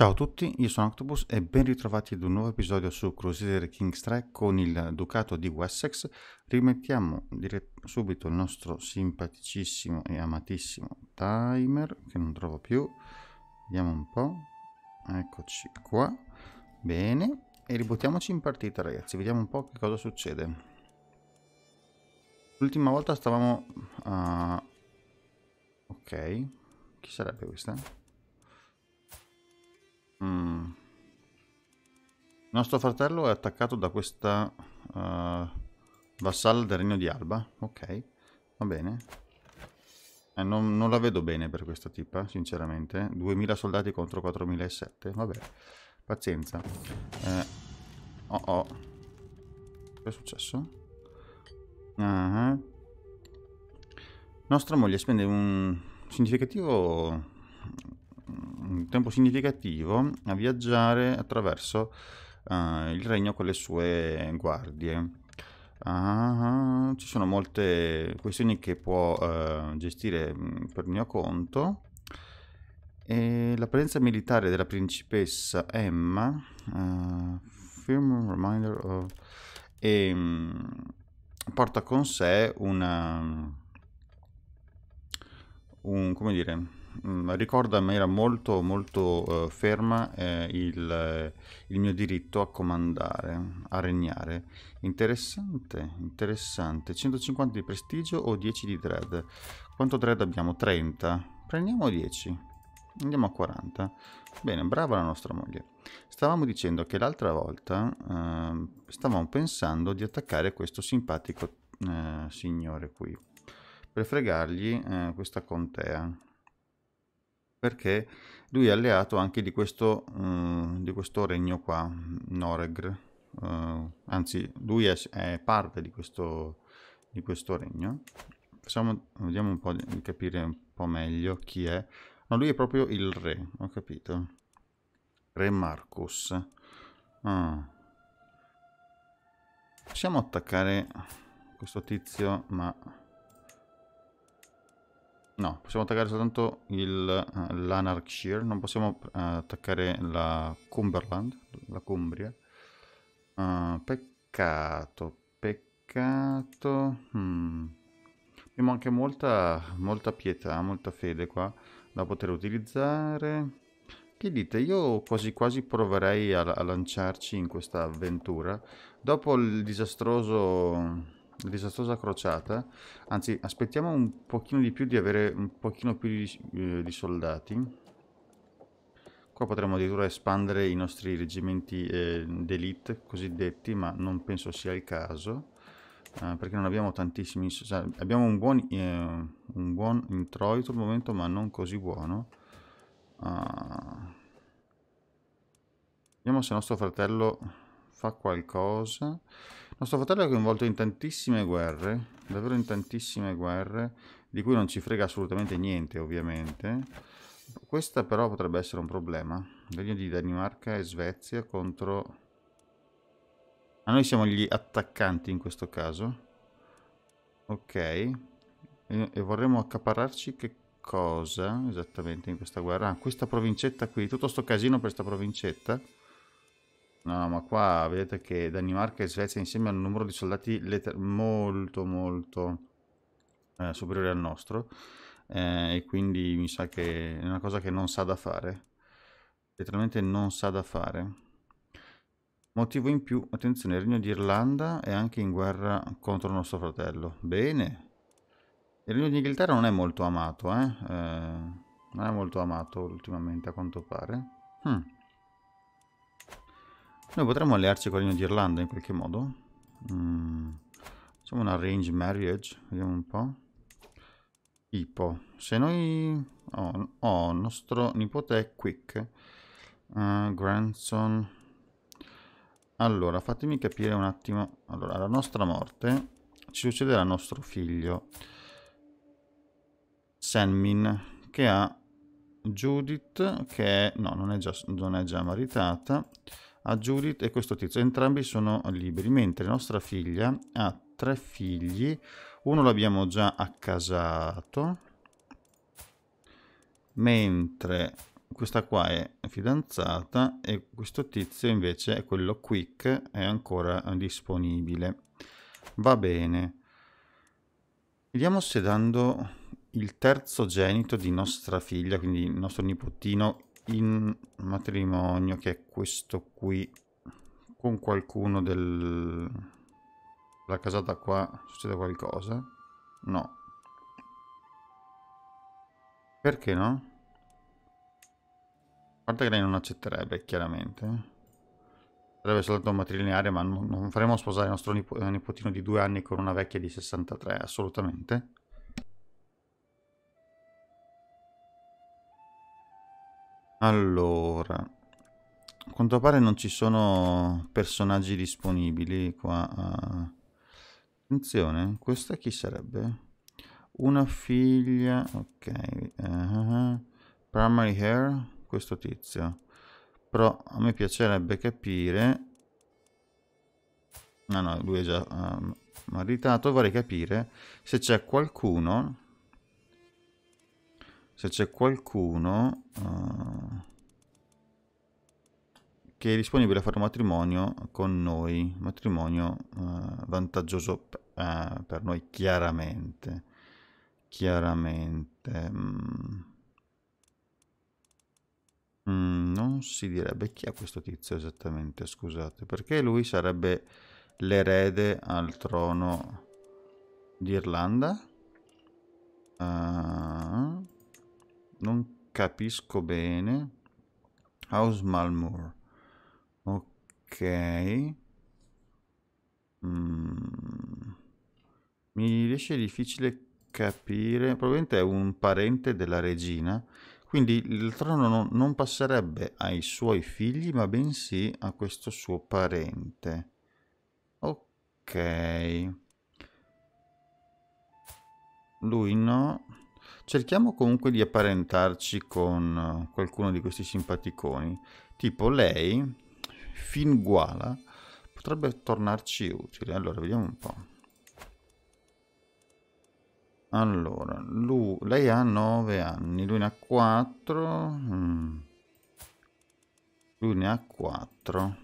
Ciao a tutti, io sono Octopus e ben ritrovati ad un nuovo episodio su Crusader Kings 3 con il Ducato di Wessex. Rimettiamo subito il nostro simpaticissimo e amatissimo timer che non trovo più. Vediamo un po'. Eccoci qua. Bene. E ributtiamoci in partita ragazzi, vediamo un po' che cosa succede. L'ultima volta stavamo... Uh... Ok. Chi sarebbe questa? Mm. nostro fratello è attaccato da questa uh, eh, vassalla del regno di Alba. Ok, va bene. Eh, non, non, la vedo bene per questa tipa, sinceramente. 2000 soldati contro 4007. Vabbè, pazienza. Eh, oh oh. Che è successo? Uh ah, -huh. Eh. Nostra moglie spende un significativo un tempo significativo a viaggiare attraverso uh, il regno con le sue guardie. Uh, ci sono molte questioni che può uh, gestire mm, per mio conto. E la presenza militare della principessa Emma, eh, firm reminder of, e, um, porta con sé una, un, come dire, Mm, ricorda in maniera molto molto eh, ferma eh, il, eh, il, mio diritto a comandare, a regnare. Interessante, interessante. 150 di prestigio o 10 di dread? Quanto dread abbiamo? 30. Prendiamo 10. Andiamo a 40. Bene, brava la nostra moglie. Stavamo dicendo che l'altra volta ehm, stavamo pensando di attaccare questo simpatico eh, signore qui per fregargli eh, questa contea perché lui è alleato anche di questo, uh, di questo regno qua, Noregr. Uh, eh, anzi, lui è, è parte di questo, di questo regno. Facciamo, vediamo un po' di capire un po' meglio chi è. No, lui è proprio il re, ho capito. Re Marcus. Ah. Possiamo attaccare questo tizio, ma No, possiamo attaccare soltanto eh, l'Anarchshire, non possiamo uh, attaccare la Cumberland, la Cumbria. Uh, peccato, peccato. Hmm. Abbiamo anche molta, molta pietà, molta fede qua da poter utilizzare. Che dite? Io quasi quasi proverei a, a lanciarci in questa avventura. Dopo il disastroso disastrosa crociata. Anzi, aspettiamo un pochino di più di avere un pochino più di, eh, di soldati. Qua potremmo addirittura espandere i nostri reggimenti eh, d'elite cosiddetti, ma non penso sia il caso. Eh, perché non abbiamo tantissimi... Cioè, abbiamo un buon, eh, un buon, introito al momento, ma non così buono. Uh, vediamo se nostro fratello fa qualcosa. Il nostro fratello è coinvolto in tantissime guerre, davvero in tantissime guerre, di cui non ci frega assolutamente niente, ovviamente. Questa però potrebbe essere un problema. Regno di Danimarca e Svezia contro... Ma ah, noi siamo gli attaccanti in questo caso. Ok. E, e vorremmo accaparrarci che cosa esattamente in questa guerra? Ah, questa provincetta qui, tutto sto casino per questa provincetta. No, ma qua vedete che Danimarca e Svezia insieme hanno un numero di soldati molto molto eh, superiore al nostro eh, e quindi mi sa che è una cosa che non sa da fare. Letteralmente non sa da fare. Motivo in più, attenzione, il Regno di Irlanda è anche in guerra contro il nostro fratello. Bene. Il Regno d'Inghilterra non è molto amato, eh? eh non è molto amato ultimamente a quanto pare. Hm. Noi potremmo allearci con il Regno d'Irlanda in qualche modo. Mm. Facciamo un arrange marriage, vediamo un po'. Tipo, se noi... Oh, oh nostro nipote è quick. Uh, grandson... Allora, fatemi capire un attimo. Allora, la nostra morte ci succederà nostro figlio. Senmin, che ha Judith, che è... No, non è già, non è già maritata a Judith e questo tizio. Entrambi sono liberi, mentre nostra figlia ha tre figli. Uno l'abbiamo già accasato, mentre questa qua è fidanzata e questo tizio invece è quello quick, è ancora disponibile. Va bene. Vediamo se dando il terzo genito di nostra figlia, quindi il nostro nipotino in matrimonio, che è questo qui, con qualcuno del... La casata qua succede qualcosa? No. Perché no? A parte che lei non accetterebbe, chiaramente. Sarebbe soltanto matrilineare, ma non, non faremo sposare il nostro nip nipotino di due anni con una vecchia di 63, assolutamente. Allora, a quanto pare non ci sono personaggi disponibili qua. Eh. Attenzione, questa chi sarebbe? Una figlia... Ok. Uh eh, -huh. Primary hair, questo tizio. Però a me piacerebbe capire... No, no, lui è già um, maritato. Vorrei capire se c'è qualcuno se c'è qualcuno uh, che è disponibile a fare un matrimonio con noi, matrimonio uh, vantaggioso uh, per noi chiaramente, chiaramente, mm. mm, non si direbbe chi è questo tizio esattamente, scusate, perché lui sarebbe l'erede al trono d'Irlanda. Uh, non capisco bene. House Malmur Ok. Mm. Mi riesce difficile capire. Probabilmente è un parente della regina. Quindi il trono non, non passerebbe ai suoi figli, ma bensì a questo suo parente. Ok. Lui no cerchiamo comunque di apparentarci con eh, qualcuno di questi simpaticoni. Tipo lei, Finguala, potrebbe tornarci utile. Allora, vediamo un po'. Allora, lui, lei ha 9 anni, lui ne ha 4. Mm. Lui ne ha 4.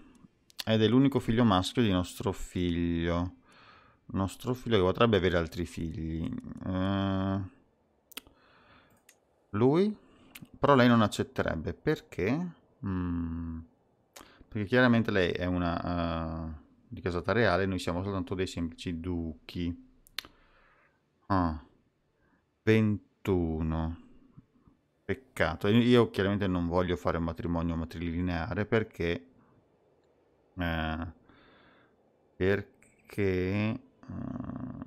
Ed è l'unico figlio maschio di nostro figlio. Nostro figlio che potrebbe avere altri figli. Eh lui, però lei non accetterebbe perché? Mm, perché chiaramente lei è una uh, di casata reale, noi siamo soltanto dei semplici duchi. Ah, 21. Peccato, io chiaramente non voglio fare un matrimonio matrilineare perché... Eh, perché... Uh,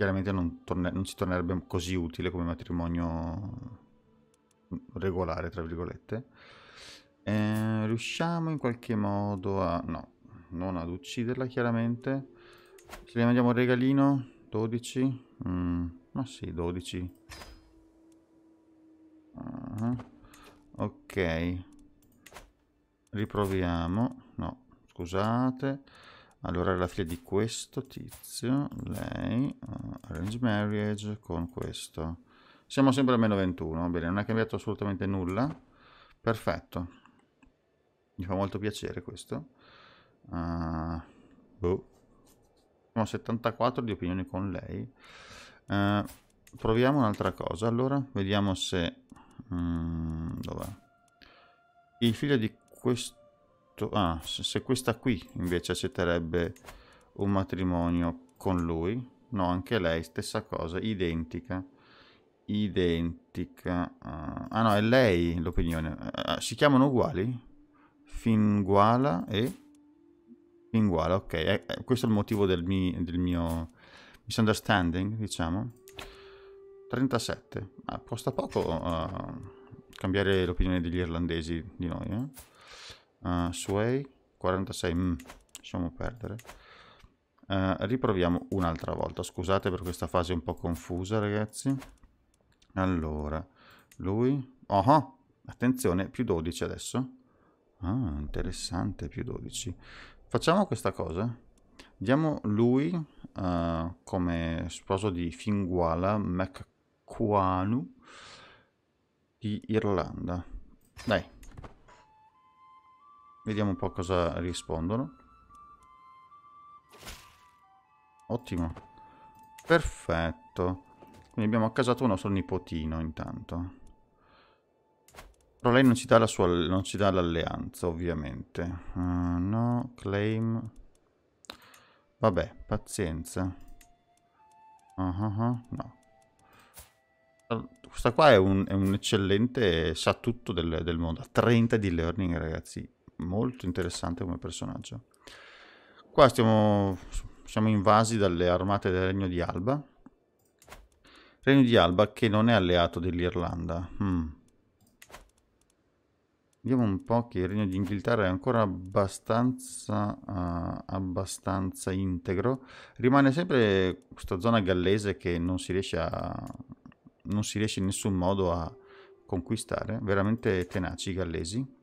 chiaramente non, torne- non, si tornerebbe così utile come matrimonio regolare, tra virgolette. Eh, riusciamo in qualche modo a... no, non ad ucciderla chiaramente. Se le mandiamo un regalino, 12. Mm, ma sì, 12. Uh-huh. Ah, ok. Riproviamo. No, scusate allora la figlia di questo tizio lei uh, arrange marriage con questo siamo sempre a meno 21 bene non è cambiato assolutamente nulla perfetto mi fa molto piacere questo uh, boh. siamo a 74 di opinioni con lei uh, proviamo un'altra cosa allora vediamo se um, dov'è il figlio di questo fatto... Ah, se, se questa qui invece accetterebbe un matrimonio con lui. No, anche lei, stessa cosa, identica. Identica. ah, ah no, è lei l'opinione. Uh, si chiamano uguali? Finguala e... Finguala, ok. Eh, eh, questo è il motivo del, mi, del mio misunderstanding, diciamo. 37. Ah, costa poco uh, cambiare l'opinione degli irlandesi di noi, eh? Ah, Sway 46, mm, lasciamo perdere. Uh, riproviamo un'altra volta. Scusate per questa fase un po' confusa, ragazzi. Allora, lui... Oh, oh attenzione, più 12 adesso. Ah, interessante, più 12. Facciamo questa cosa. Diamo lui uh, come sposo di Finguala McQuanu di Irlanda. Dai, Vediamo un po' cosa rispondono. Ottimo. Perfetto. Quindi abbiamo accasato un nostro nipotino intanto. Però lei non ci dà la sua... non ci dà l'alleanza, ovviamente. Uh, no, claim... Vabbè, pazienza. Uh ah, -huh, ah, no. Questa qua è un, è un eccellente... sa tutto del, del mondo. Ha 30 di learning, ragazzi molto interessante come personaggio. Qua stiamo, siamo invasi dalle armate del Regno di Alba. Regno di Alba che non è alleato dell'Irlanda. Hmm. Vediamo un po' che il Regno d'Inghilterra è ancora abbastanza, uh, abbastanza integro. Rimane sempre questa zona gallese che non si riesce, a, non si riesce in nessun modo a conquistare. Veramente tenaci i gallesi.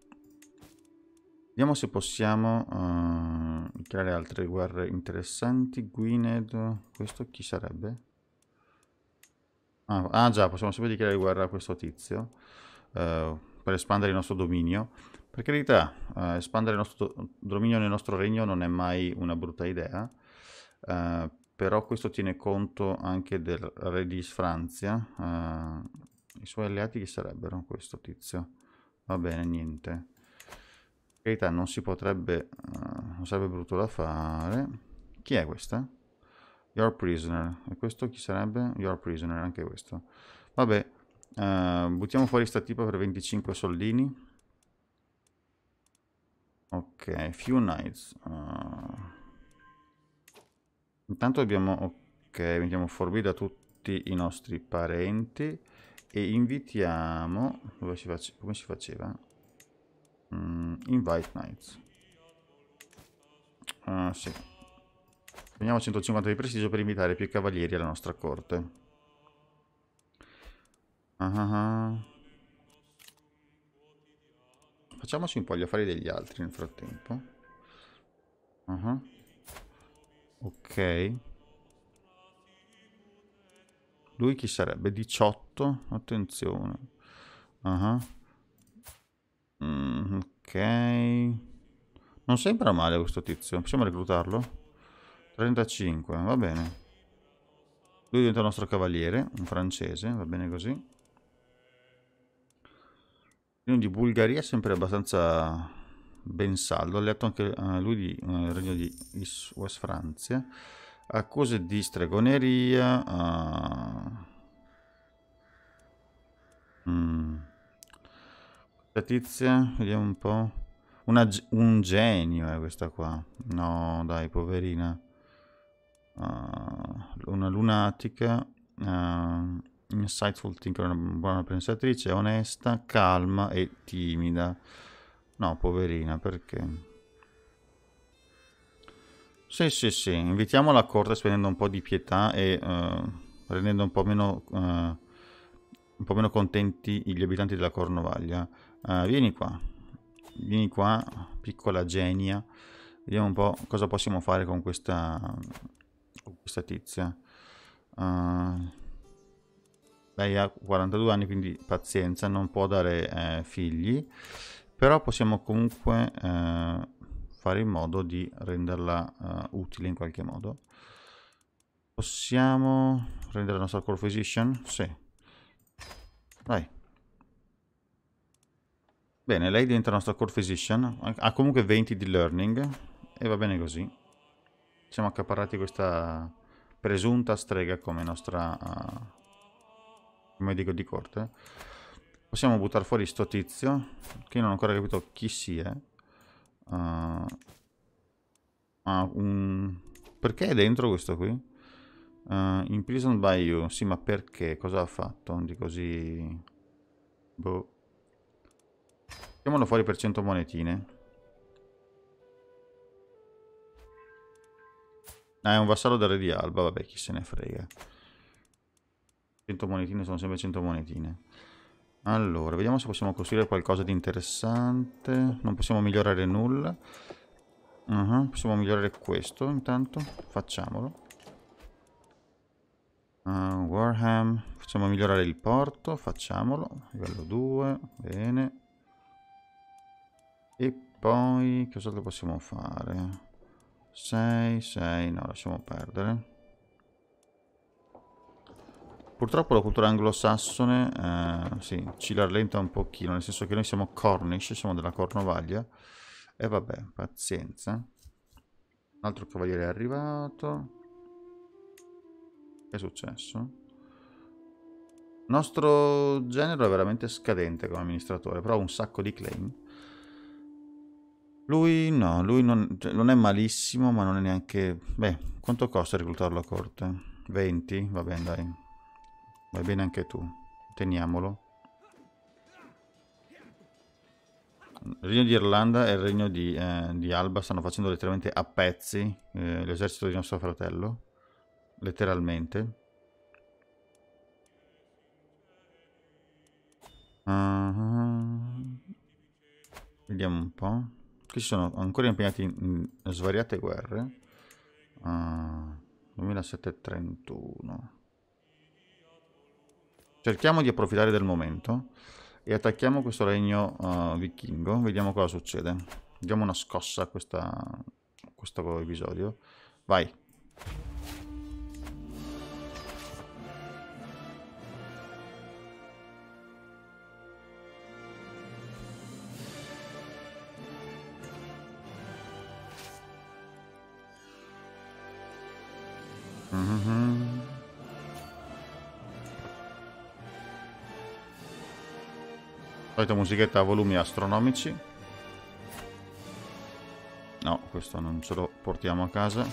Vediamo se possiamo uh, creare altre guerre interessanti. Gwynedd, questo chi sarebbe? Ah, ah già, possiamo sempre dichiarare guerra a questo tizio uh, per espandere il nostro dominio. Per carità, uh, espandere il nostro dominio nel nostro regno non è mai una brutta idea, però questo tiene conto anche del re di Sfranzia. I suoi alleati chi sarebbero? Questo tizio. Va bene, niente carità non si potrebbe... Uh, non sarebbe brutto da fare. Chi è questa? Your Prisoner. E questo chi sarebbe? Your Prisoner, anche questo. Vabbè, uh, buttiamo fuori sta tipa per 25 soldini. Ok, Few knights Uh, intanto abbiamo... Ok, mettiamo forbida tutti i nostri parenti e invitiamo... Dove si face, come si faceva? Mm, invite Knights. Uh, ah, sì. Prendiamo 150 di prestigio per invitare più cavalieri alla nostra corte. Uh ah, -huh. Ah, Facciamoci un po' gli affari degli altri nel frattempo. Uh -huh. Ok. Lui chi sarebbe? 18? Attenzione. Uh -huh. Mm, ok. Non sembra male questo tizio. Possiamo reclutarlo? 35, va bene. Lui diventa il nostro cavaliere, un francese, va bene così. Regno di Bulgaria è sempre abbastanza ben saldo, alleato anche eh, lui di eh, Regno di West Francia. Accuse di stregoneria. Uh... Mm tizia, vediamo un po'. Una, un genio è eh, questa qua. No, dai, poverina. Uh, una lunatica. Uh, insightful thinker, una buona pensatrice, onesta, calma e timida. No, poverina, perché? Sì, sì, sì. Invitiamo la corte spendendo un po' di pietà e uh, rendendo un po' meno... Eh, un po' meno contenti gli abitanti della Cornovaglia. Uh, vieni qua. Vieni qua, piccola genia. Vediamo un po' cosa possiamo fare con questa, con questa tizia. Uh, lei ha 42 anni, quindi pazienza, non può dare eh, figli. Però possiamo comunque eh, fare in modo di renderla uh, utile in qualche modo. Possiamo rendere la nostra core physician? Sì. Dai. Bene, lei diventa nostra core physician, ha comunque 20 di learning e va bene così. Siamo accaparrati questa presunta strega come nostra uh, dico di corte. Possiamo buttare fuori sto tizio, che non ho ancora capito chi sia. Uh, ah, un... Perché è dentro questo qui? Uh, eh, imprisoned by you, sì ma perché? Cosa ha fatto di così... Boh. Mettiamolo fuori per 100 monetine. Ah, è un vassallo del re di Alba, vabbè, chi se ne frega. 100 monetine sono sempre 100 monetine. Allora, vediamo se possiamo costruire qualcosa di interessante. Non possiamo migliorare nulla. Uh -huh, possiamo migliorare questo intanto. Facciamolo. Uh, Warham. Facciamo migliorare il porto. Facciamolo. Livello 2. Bene. E poi che cos'altro possiamo fare? 6, 6, no lasciamo perdere. Purtroppo la cultura anglosassone eh, sì, ci rallenta un pochino, nel senso che noi siamo cornish, siamo della Cornovaglia. E vabbè, pazienza. Un altro cavaliere è arrivato. Che è successo? Il nostro genero è veramente scadente come amministratore, però ha un sacco di claim. Lui no, lui non, cioè, non, è malissimo, ma non è neanche... Beh, quanto costa reclutarlo a corte? 20? Va bene, dai. Vai bene anche tu. Teniamolo. Il Regno di Irlanda e il Regno di, eh, di, Alba stanno facendo letteralmente a pezzi eh, l'esercito di nostro fratello. Letteralmente. Uh ah, -huh. Ah, ah. Vediamo un po'. Qui sono ancora impegnati in svariate guerre. Ah, 2731. Cerchiamo di approfittare del momento e attacchiamo questo regno uh, vichingo. Vediamo cosa succede. Diamo una scossa a, questa, a questo episodio. Vai. solita musichetta a volumi astronomici. No, questo non ce lo portiamo a casa.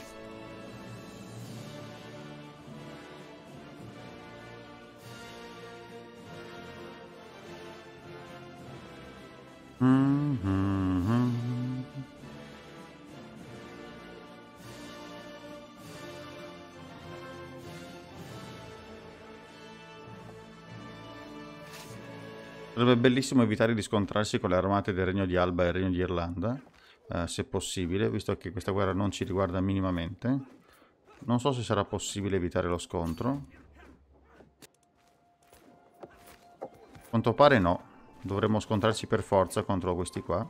Mm -hmm. Sarebbe bellissimo evitare di scontrarsi con le armate del Regno di Alba e del Regno di Irlanda, eh, se possibile, visto che questa guerra non ci riguarda minimamente. Non so se sarà possibile evitare lo scontro. A quanto pare no. Dovremmo scontrarci per forza contro questi qua.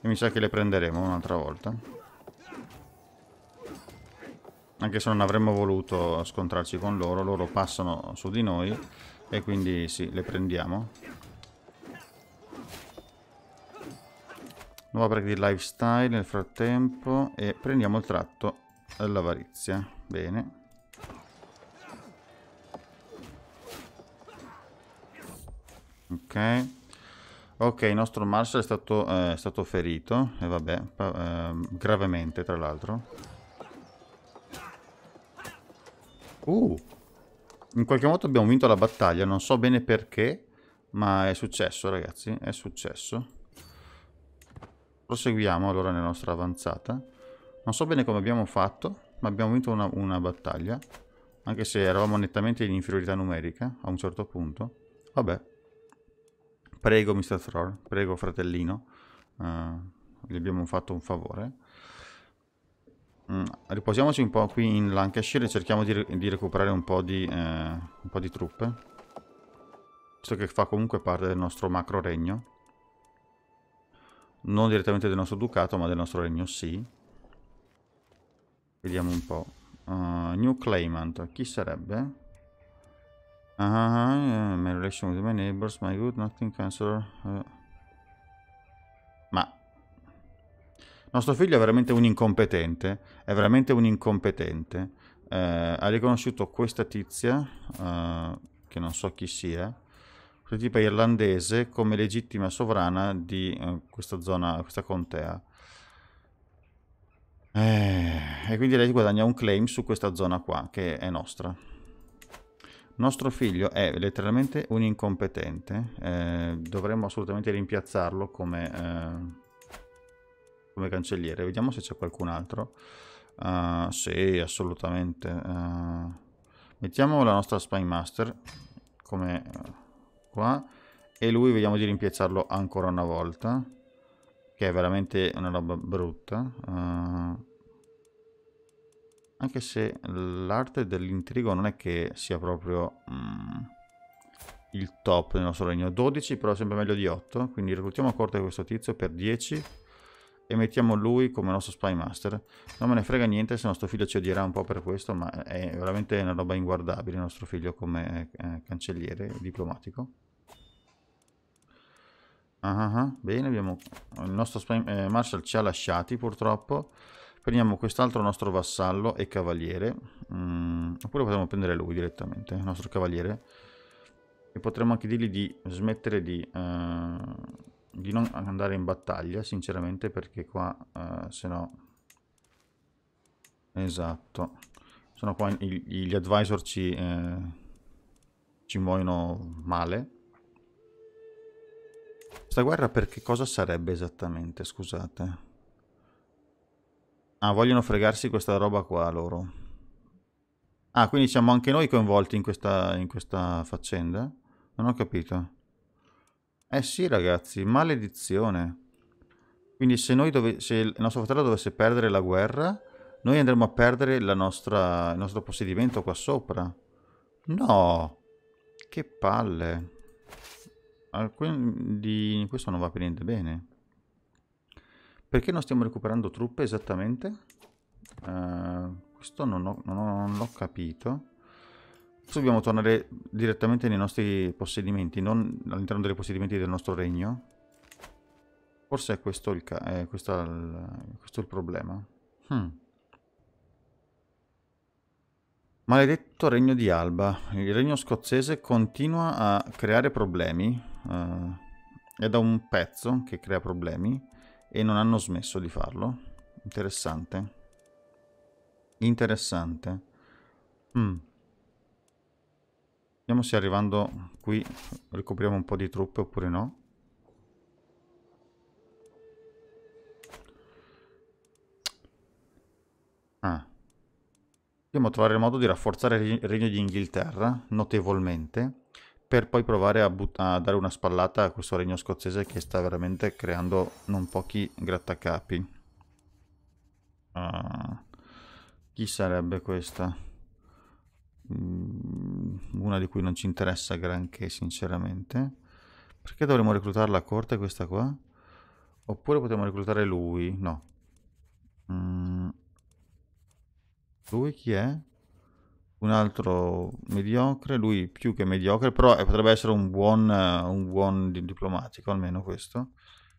E mi sa che le prenderemo un'altra volta. Anche se non avremmo voluto scontrarci con loro, loro passano su di noi e quindi sì, le prendiamo. Nuova break di lifestyle nel frattempo e prendiamo il tratto all'avarizia. Bene. Ok. Ok, il nostro Marshall è stato, eh, è stato ferito, e eh, vabbè, eh, gravemente tra l'altro. Uh, in qualche modo abbiamo vinto la battaglia, non so bene perché, ma è successo ragazzi, è successo. Proseguiamo allora nella nostra avanzata. Non so bene come abbiamo fatto, ma abbiamo vinto una, una battaglia, anche se eravamo nettamente in inferiorità numerica a un certo punto. Vabbè. Prego Mr. Thor, prego fratellino, uh, gli abbiamo fatto un favore. Mm, riposiamoci un po' qui in Lancashire e cerchiamo di, di recuperare un po' di, eh, un po' di truppe. Visto che fa comunque parte del nostro macro regno. Non direttamente del nostro ducato, ma del nostro regno sì. Vediamo un po'. Uh, new claimant, chi sarebbe? Uh, ah, -huh, ah, uh, ah, eh, my relation with my neighbors, my good, nothing cancer. Uh. nostro figlio è veramente un incompetente, è veramente un incompetente, eh, ha riconosciuto questa tizia, eh, che non so chi sia, questa tipa irlandese come legittima sovrana di eh, questa zona, questa contea. Eh, e quindi lei guadagna un claim su questa zona qua, che è nostra. Nostro figlio è letteralmente un incompetente, eh, dovremmo assolutamente rimpiazzarlo come eh, come cancelliere. Vediamo se c'è qualcun altro. Uh, sì, assolutamente. Uh, mettiamo la nostra Spine Master come eh, qua. E lui vediamo di rimpiazzarlo ancora una volta. Che è veramente una roba brutta. Uh, anche se l'arte dell'intrigo non è che sia proprio mm, il top nel nostro regno. 12 però sempre meglio di 8. Quindi reclutiamo a corte questo tizio per 10 e mettiamo lui come nostro spy master. Non me ne frega niente se nostro figlio ci odierà un po' per questo, ma è veramente una roba inguardabile il nostro figlio come eh, cancelliere diplomatico. uh ah, -huh. Ah, ah. Bene, abbiamo... il nostro spy eh, marshal ci ha lasciati purtroppo. Prendiamo quest'altro nostro vassallo e cavaliere. Mm, oppure potremmo prendere lui direttamente, il nostro cavaliere. E potremmo anche dirgli di smettere di... Uh di non andare in battaglia, sinceramente, perché qua, eh, se no... Esatto. Sono qua, in, gli advisor ci, eh, ci muoiono male. Sta guerra per che cosa sarebbe esattamente, scusate? Ah, vogliono fregarsi questa roba qua loro. Ah, quindi siamo anche noi coinvolti in questa, in questa faccenda? Non ho capito. Eh sì ragazzi, maledizione. Quindi se, dove, se il nostro fratello dovesse perdere la guerra, noi andremo a perdere nostra, il nostro possedimento qua sopra. No! Che palle! Ah, quindi questo non va per niente bene. Perché non stiamo recuperando truppe esattamente? Uh, questo non, l'ho capito dobbiamo tornare direttamente nei nostri possedimenti, non all'interno dei possedimenti del nostro regno. Forse è questo il, è questo il, questo il problema. Hmm. Maledetto regno di Alba. Il regno scozzese continua a creare problemi. Uh, è da un pezzo che crea problemi e non hanno smesso di farlo. Interessante. Interessante. Hmm. Vediamo se arrivando qui ricopriamo un po' di truppe oppure no. Ah. Dobbiamo trovare il modo di rafforzare il Regno di Inghilterra notevolmente per poi provare a, a, dare una spallata a questo Regno scozzese che sta veramente creando non pochi grattacapi. Uh, chi sarebbe questa? Mm, una di cui non ci interessa granché sinceramente. Perché dovremmo reclutare la corte questa qua? Oppure potremmo reclutare lui? No. Mm. Lui chi è? Un altro mediocre, lui più che mediocre, però eh, potrebbe essere un buon, un buon diplomatico, almeno questo.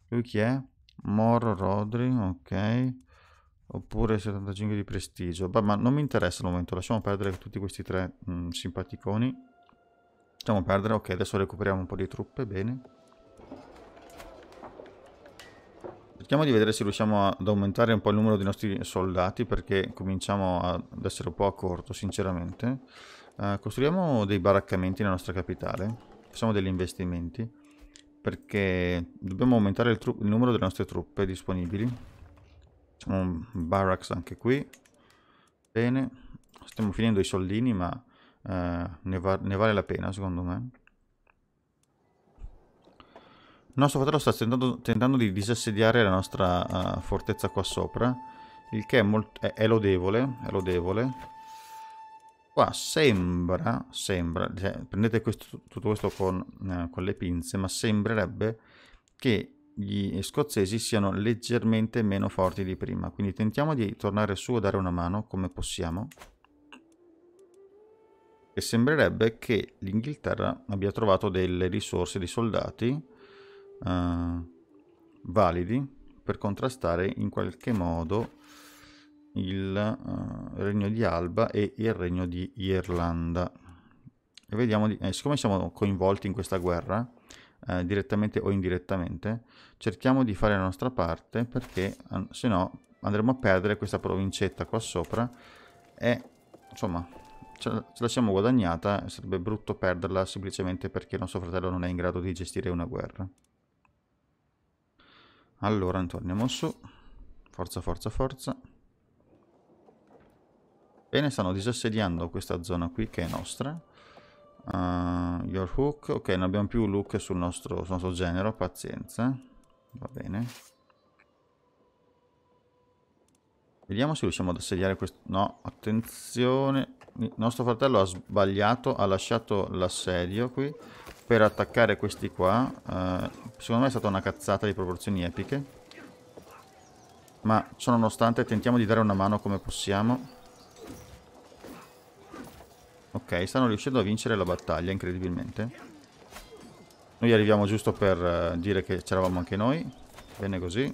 Lui chi è? Moro Rodri, ok oppure 75 di prestigio. Beh, ma non mi interessa al momento, lasciamo perdere tutti questi tre mh, mm, simpaticoni. Lasciamo perdere, ok, adesso recuperiamo un po' di truppe, bene. Cerchiamo di vedere se riusciamo ad aumentare un po' il numero dei nostri soldati perché cominciamo ad essere un po' a corto, sinceramente. Uh, costruiamo dei baraccamenti nella nostra capitale, facciamo degli investimenti perché dobbiamo aumentare il, il numero delle nostre truppe disponibili Facciamo un barracks anche qui. Bene. Stiamo finendo i soldini, ma eh, ne, va ne vale la pena, secondo me. il Nostro fratello sta tentando, tentando, di disassediare la nostra uh, fortezza qua sopra, il che è, è, è, lodevole, è lodevole. Qua sembra, sembra cioè, prendete questo, tutto questo con, uh, con, le pinze, ma sembrerebbe che gli scozzesi siano leggermente meno forti di prima. Quindi tentiamo di tornare su e dare una mano come possiamo. E sembrerebbe che l'Inghilterra abbia trovato delle risorse di soldati uh, validi per contrastare in qualche modo il uh, regno di Alba e il regno di Irlanda. E vediamo, di... Eh, siccome siamo coinvolti in questa guerra, eh, direttamente o indirettamente, cerchiamo di fare la nostra parte perché se no andremo a perdere questa provincetta qua sopra e insomma ce la, siamo guadagnata, sarebbe brutto perderla semplicemente perché nostro fratello non è in grado di gestire una guerra. Allora, torniamo su. Forza, forza, forza. Bene, stanno disassediando questa zona qui che è nostra. Uh, your hook. Ok, non abbiamo più look sul nostro, sul nostro genero, pazienza. Va bene. Vediamo se riusciamo ad assediare questo... No, attenzione. Il nostro fratello ha sbagliato, ha lasciato l'assedio qui per attaccare questi qua. Uh, secondo me è stata una cazzata di proporzioni epiche. Ma ciononostante tentiamo di dare una mano come possiamo. Ok, stanno riuscendo a vincere la battaglia, incredibilmente. Noi arriviamo giusto per eh, dire che c'eravamo anche noi. Bene così.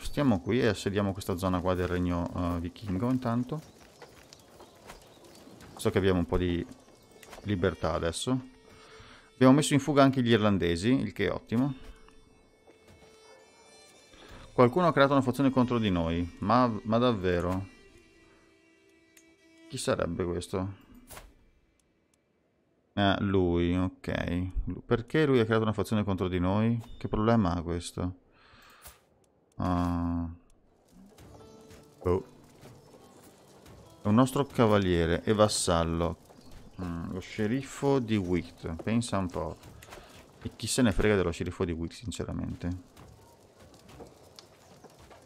Stiamo qui e assediamo questa zona qua del regno uh, vichingo intanto. So che abbiamo un po' di libertà adesso. Abbiamo messo in fuga anche gli irlandesi, il che è ottimo. Qualcuno ha creato una fazione contro di noi, ma, ma davvero? Chi sarebbe questo? Ah, lui, ok. Perché lui ha creato una fazione contro di noi? Che problema ha questo? Ah. Oh. È un nostro cavaliere e vassallo. Mm, lo sceriffo di Wicht. Pensa un po'. E chi se ne frega dello sceriffo di Wicht, sinceramente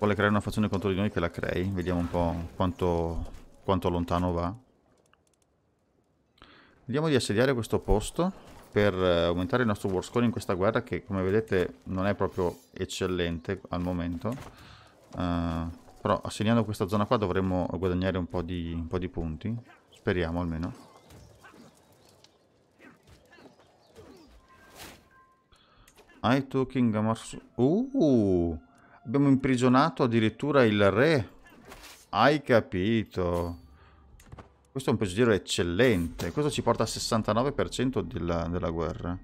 vuole creare una fazione contro di noi che la crei. Vediamo un po' quanto quanto lontano va. Vediamo di assediare questo posto per eh, aumentare il nostro war score in questa guerra che come vedete non è proprio eccellente al momento. Uh, però assediando questa zona qua dovremmo guadagnare un po' di, un po di punti. Speriamo almeno. I took Gamars... Uh! Abbiamo imprigionato addirittura il re hai capito. Questo è un prigioniero eccellente. Questo ci porta al 69% della, della guerra.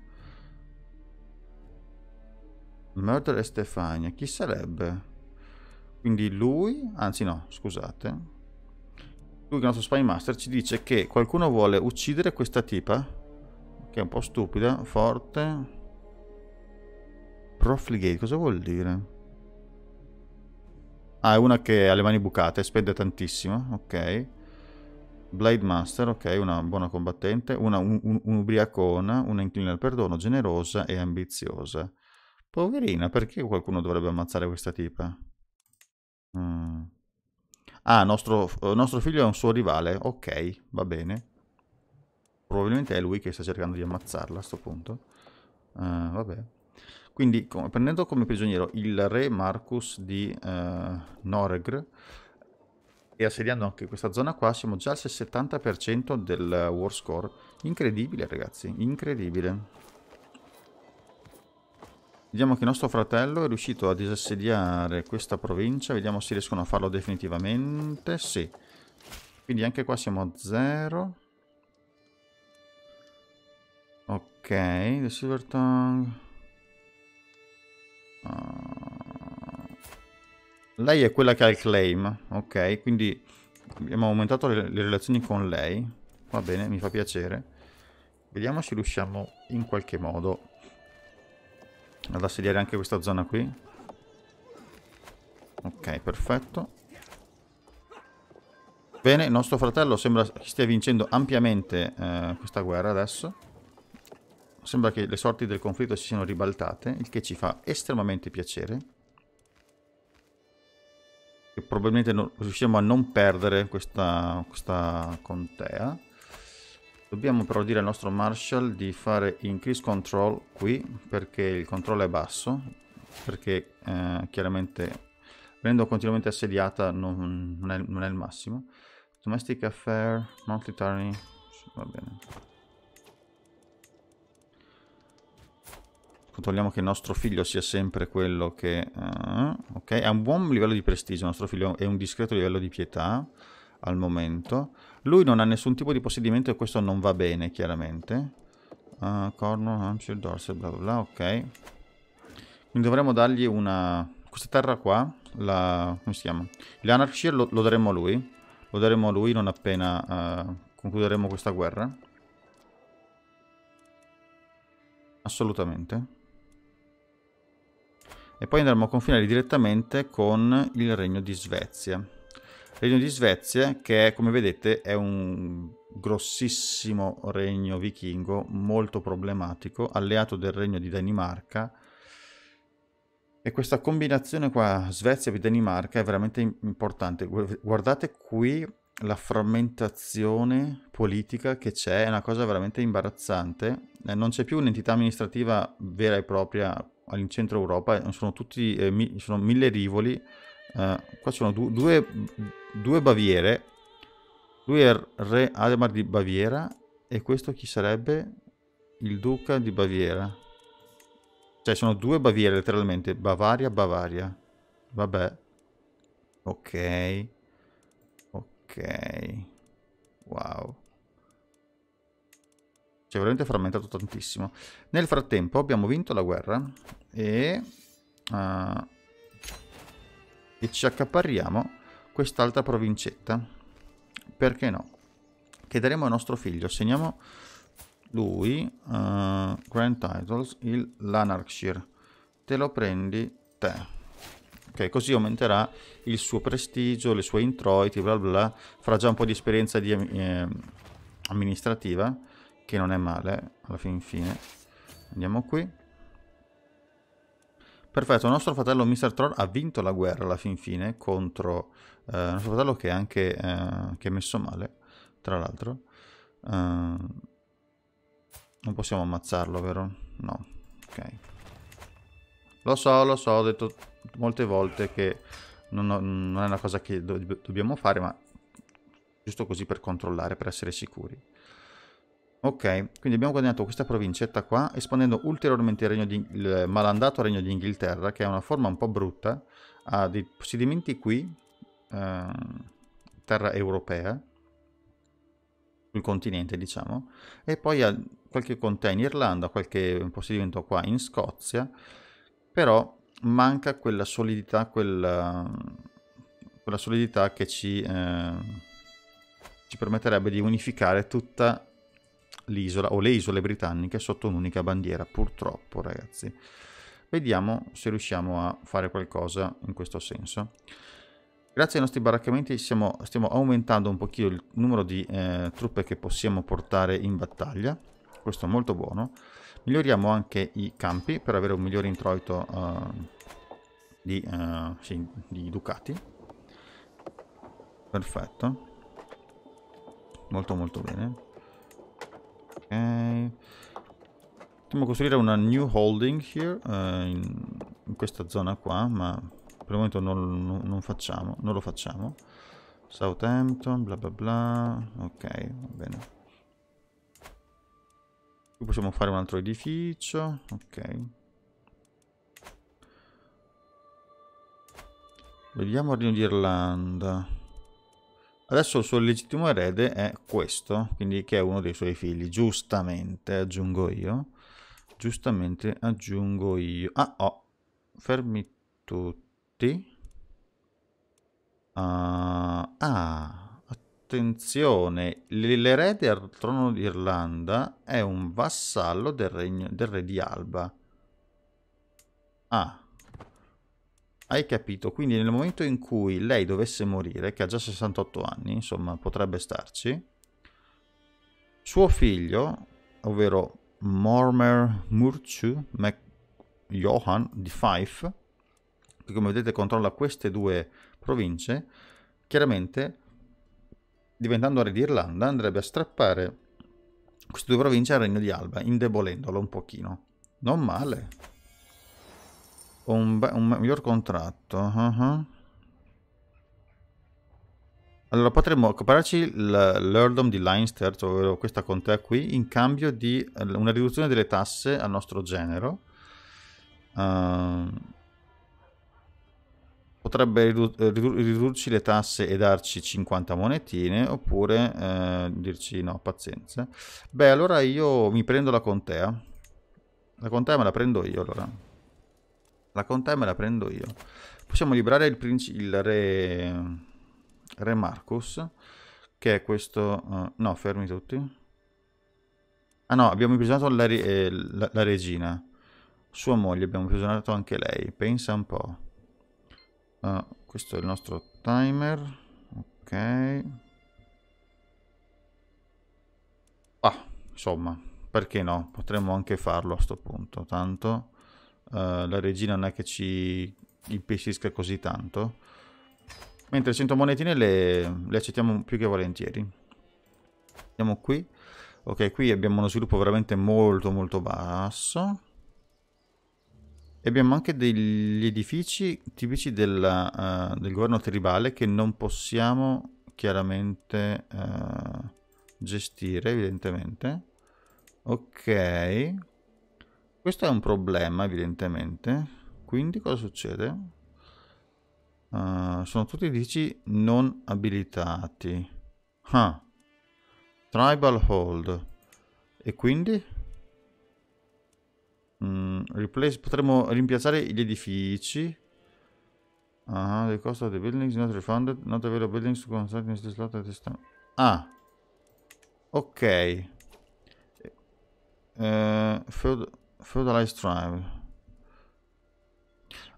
Murder e Stefania. Chi sarebbe? Quindi lui... Anzi no, scusate. Lui, il nostro Spy Master, ci dice che qualcuno vuole uccidere questa tipa. Che è un po' stupida, forte. Profligate, cosa vuol dire? Ah, è una che ha le mani bucate, spende tantissimo, ok. Blade Master, ok, una buona combattente, una un, un, ubriacona, una inclina al perdono, generosa e ambiziosa. Poverina, perché qualcuno dovrebbe ammazzare questa tipa? Mm. Ah, nostro, eh, nostro figlio è un suo rivale, ok, va bene. Probabilmente è lui che sta cercando di ammazzarla a questo punto. Uh, vabbè. Quindi come, prendendo come prigioniero il re Marcus di eh, Noregr e assediando anche questa zona qua, siamo già al 70% del war score. Incredibile ragazzi, incredibile. Vediamo che nostro fratello è riuscito a disassediare questa provincia, vediamo se riescono a farlo definitivamente, sì. Quindi anche qua siamo a zero. Ok, the silver tongue... Ah. lei è quella che ha il claim, ok, quindi abbiamo aumentato le, le relazioni con lei, va bene, mi fa piacere. Vediamo se riusciamo in qualche modo ad assediare anche questa zona qui. Ok, perfetto. Bene, il nostro fratello sembra che stia vincendo ampiamente eh, questa guerra adesso sembra che le sorti del conflitto si siano ribaltate, il che ci fa estremamente piacere. E probabilmente non, riusciamo a non perdere questa, questa contea. Dobbiamo però dire al nostro Marshall di fare increase control qui, perché il controllo è basso, perché eh, chiaramente venendo continuamente assediata non, non, è, non è il massimo. Domestic affair, monthly turning, va bene. Controlliamo che il nostro figlio sia sempre quello che... Uh, ok, ha un buon livello di prestigio, il nostro figlio e un discreto livello di pietà al momento. Lui non ha nessun tipo di possedimento e questo non va bene, chiaramente. Uh, ah, Cornwall, Hampshire, Dorset, bla bla bla, ok. Quindi dovremmo dargli una... Questa terra qua, la... come si chiama? L'Anarchir lo, lo daremo a lui. Lo daremo a lui non appena uh, concluderemo questa guerra. Assolutamente e poi andremo a confinare direttamente con il Regno di Svezia. Il Regno di Svezia che come vedete è un grossissimo regno vichingo molto problematico, alleato del Regno di Danimarca e questa combinazione qua Svezia e Danimarca è veramente importante. Guardate qui la frammentazione politica che c'è è una cosa veramente imbarazzante. Eh, non c'è più un'entità amministrativa vera e propria in centro Europa, eh, sono tutti eh, mi, sono mille rivoli, eh, qua sono du due, due Baviere, lui è il re Ademar di Baviera e questo chi sarebbe? Il duca di Baviera. Cioè sono due Baviere letteralmente, Bavaria, Bavaria. Vabbè. Ok. Ok. Wow. Cioè, veramente frammentato tantissimo. Nel frattempo abbiamo vinto la guerra e... Uh, e ci accaparriamo quest'altra provincetta. Perché no? Che daremo a nostro figlio. Segniamo lui, uh, Grand Titles, il lanarkshire Te lo prendi te. Ok, così aumenterà il suo prestigio, le sue introiti, bla bla. Farà già un po' di esperienza di, eh, amministrativa che non è male, alla fin fine. Andiamo qui. Perfetto, il nostro fratello Mr. Troll ha vinto la guerra alla fin fine contro eh, il nostro fratello che è anche eh, che è messo male, tra l'altro. Eh, non possiamo ammazzarlo, vero? No, ok. Lo so, lo so, ho detto molte volte che non, ho, non è una cosa che do dobbiamo fare, ma giusto così per controllare, per essere sicuri. Ok, quindi abbiamo guadagnato questa provincetta qua, espandendo ulteriormente il, di, il malandato Regno d'Inghilterra, che è una forma un po' brutta, ha dei possedimenti qui, eh, terra europea, sul continente diciamo, e poi ha qualche contea in Irlanda, qualche possedimento qua in Scozia, però manca quella solidità, quella, quella solidità che ci, eh, ci permetterebbe di unificare tutta l'isola o le isole britanniche sotto un'unica bandiera, purtroppo ragazzi. Vediamo se riusciamo a fare qualcosa in questo senso. Grazie ai nostri baraccamenti siamo, stiamo aumentando un pochino il numero di eh, truppe che possiamo portare in battaglia, questo è molto buono. Miglioriamo anche i campi per avere un migliore introito eh, di, eh, sì, di ducati. Perfetto, molto molto bene. Ok. Potremmo costruire una new holding here, eh, in, in, questa zona qua, ma per il momento non, non, non, facciamo, non lo facciamo. Southampton, bla bla bla, ok, va bene. Qui possiamo fare un altro edificio, ok. Vediamo il Regno d'Irlanda. Adesso il suo legittimo erede è questo, quindi che è uno dei suoi figli, giustamente aggiungo io. Giustamente aggiungo io. Ah, oh, fermi tutti. Uh, ah, attenzione, l'erede al trono d'Irlanda è un vassallo del, regno, del re di Alba. Ah, hai capito, quindi nel momento in cui lei dovesse morire, che ha già 68 anni, insomma potrebbe starci, suo figlio, ovvero Mormer Murchu Johan di Fife, che come vedete controlla queste due province, chiaramente diventando re d'Irlanda andrebbe a strappare queste due province al regno di Alba, indebolendolo un pochino. Non male o un, un miglior contratto. Uh -huh. Allora potremmo comprarci l'Earldom di Leinster, cioè questa contea qui, in cambio di una riduzione delle tasse al nostro genero. Uh, potrebbe ridu ridu ridurci le tasse e darci 50 monetine, oppure eh, dirci no, pazienza. Beh, allora io mi prendo la contea. Eh. La contea me la prendo io allora. La contea me la prendo io. Possiamo liberare il, il re... Re Marcus, che è questo... Uh, no, fermi tutti. Ah no, abbiamo imprigionato la, re eh, la, la regina. Sua moglie, abbiamo imprigionato anche lei. Pensa un po'. Uh, questo è il nostro timer. Ok. Ah, insomma, perché no? Potremmo anche farlo a questo punto, tanto... Eh, la regina non è che ci impescisca così tanto. Mentre 100 monetine le, le accettiamo più che volentieri. Andiamo qui. Ok, qui abbiamo uno sviluppo veramente molto molto basso. E abbiamo anche degli edifici tipici della, uh, eh, del governo tribale che non possiamo chiaramente uh, gestire, evidentemente. Ok. Questo è un problema, evidentemente. Quindi cosa succede? Uh, sono tutti 10 non abilitati. Ah. Tribal Hold. E quindi? Mm, replace, potremmo rimpiazzare gli edifici. Ah, uh, the cost of the buildings not refunded, not available buildings to construct in this slot at this time. Ah. Ok. Uh, Feudalized Tribe.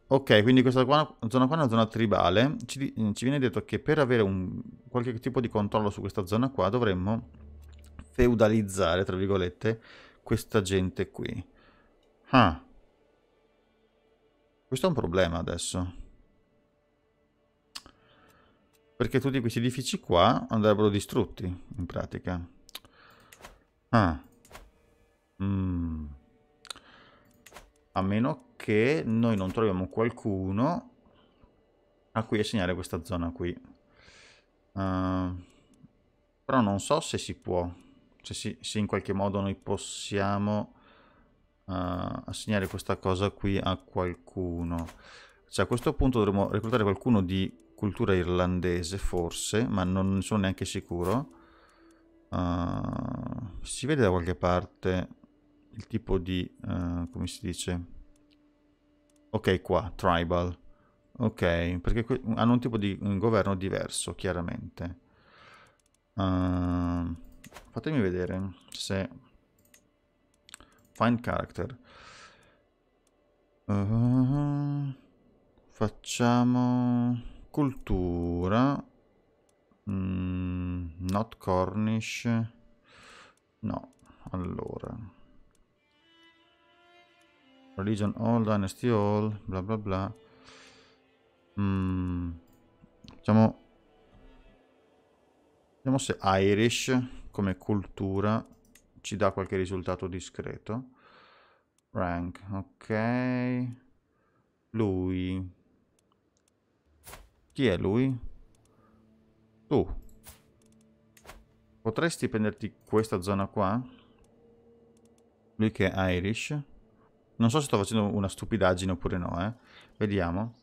Ok, quindi questa qua, zona qua è una zona tribale. Ci, mm, ci viene detto che per avere un, qualche tipo di controllo su questa zona qua dovremmo feudalizzare, tra virgolette, questa gente qui. Ah. Questo è un problema adesso. Perché tutti questi edifici qua andrebbero distrutti, in pratica. Ah. Mmm a meno che noi non troviamo qualcuno a cui assegnare questa zona qui. Uh, però non so se si può, se, si, se in qualche modo noi possiamo uh, assegnare questa cosa qui a qualcuno. Cioè a questo punto dovremmo reclutare qualcuno di cultura irlandese forse, ma non ne sono neanche sicuro. Uh, si vede da qualche parte il tipo di, uh, come si dice, ok qua, tribal, ok, perché hanno un tipo di un governo diverso, chiaramente. Uh, fatemi vedere se... Find character. Uh, facciamo cultura. Mm, not Cornish. No, allora. Religion all, Dynasty all, bla bla bla. Mm, facciamo... Vediamo se Irish come cultura ci dà qualche risultato discreto. Rank, ok. Lui. Chi è lui? Tu. Potresti prenderti questa zona qua? Lui che è Irish. Non so se sto facendo una stupidaggine oppure no, eh. Vediamo.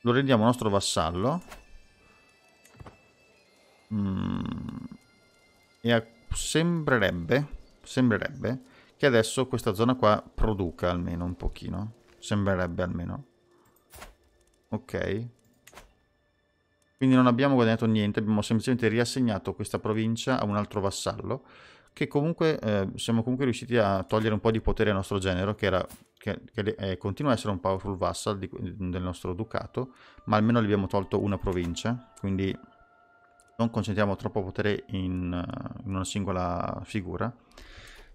Lo rendiamo nostro vassallo. Mm. E sembrerebbe, sembrerebbe che adesso questa zona qua produca almeno un pochino. Sembrerebbe almeno. Ok. Quindi non abbiamo guadagnato niente, abbiamo semplicemente riassegnato questa provincia a un altro vassallo che comunque eh, siamo comunque riusciti a togliere un po' di potere al nostro genero, che, era, che, che eh, continua a essere un powerful vassal di, del nostro ducato, ma almeno gli abbiamo tolto una provincia, quindi non concentriamo troppo potere in, eh, in una singola figura.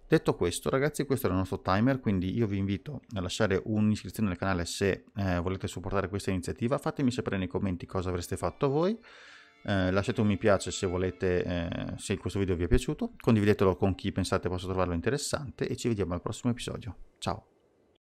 Detto questo, ragazzi, questo era il nostro timer, quindi io vi invito a lasciare un'iscrizione al canale se eh, volete supportare questa iniziativa. Fatemi sapere nei commenti cosa avreste fatto voi eh, lasciate un mi piace se volete, eh, se questo video vi è piaciuto, condividetelo con chi pensate possa trovarlo interessante e ci vediamo al prossimo episodio. Ciao!